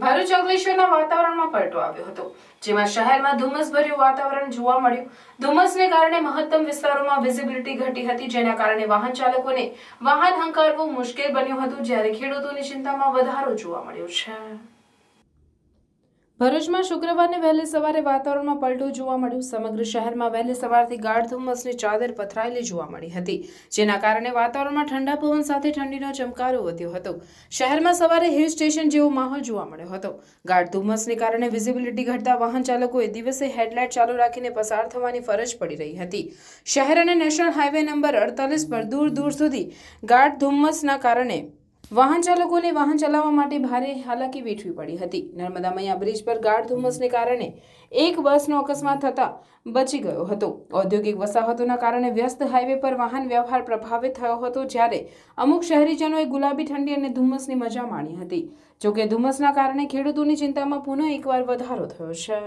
ભારે જંગલેશ્વરના વાતાવરણમાં પલટો આવ્યો હતો જેમાં શહેરમાં ધુમ્મસ ભર્યું વાતાવરણ જોવા મળ્યું ધુમ્મસને કારણે મહત્તમ વિસ્તારોમાં વિઝિબિલિટી ઘટી હતી જેના કારણે વાહન ચાલકોને વાહન હંકારવું મુશ્કેલ બન્યું હતું જ્યારે ખેડૂતોની ચિંતામાં વધારો જોવા મળ્યો છે ભરૂચમાં શુક્રવારને વહેલી સવારે વાતાવરણમાં પલટું જોવા મળ્યું સમગ્ર શહેરમાં વહેલી સવારથી ગાઢ ધુમ્મસની ચાદર પથરાયેલી જોવા મળી હતી જેના કારણે વાતાવરણમાં ઠંડા પવન સાથે ઠંડીનો ચમકારો વધ્યો હતો શહેરમાં સવારે હિલ સ્ટેશન જેવો માહોલ જોવા મળ્યો હતો ગાઢ ધુમ્મસને કારણે વિઝિબિલિટી ઘટતા વાહન ચાલકોએ દિવસે હેડલાઇટ ચાલુ રાખીને પસાર થવાની ફરજ પડી રહી હતી શહેર અને નેશનલ હાઇવે નંબર અડતાલીસ પર દૂર દૂર સુધી ગાઢ ધુમ્મસના કારણે વાહન ચાલકોને વાહન ચલાવવા માટે ભારે હાલાકી વેઠવી પડી હતી નર્મદા મૈયા બ્રિજ પર ગાઢ ધુમ્મસને કારણે એક બસનો અકસ્માત થતાં બચી ગયો હતો ઔદ્યોગિક વસાહતોના કારણે વ્યસ્ત હાઈવે પર વાહન વ્યવહાર પ્રભાવિત થયો હતો જ્યારે અમુક શહેરીજનોએ ગુલાબી ઠંડી અને ધુમ્મસની મજા માણી હતી જોકે ધુમ્મસના કારણે ખેડૂતોની ચિંતામાં પુનઃ એકવાર વધારો થયો છે